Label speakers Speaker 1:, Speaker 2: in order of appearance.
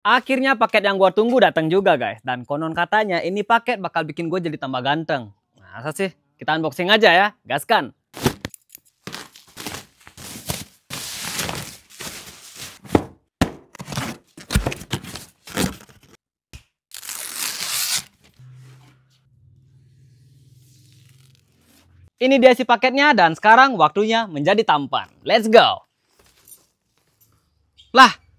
Speaker 1: Akhirnya paket yang gue tunggu datang juga guys. Dan konon katanya ini paket bakal bikin gue jadi tambah ganteng. Masa sih? Kita unboxing aja ya. Gaskan.
Speaker 2: Ini dia si paketnya dan sekarang waktunya menjadi tampan. Let's go. Lah,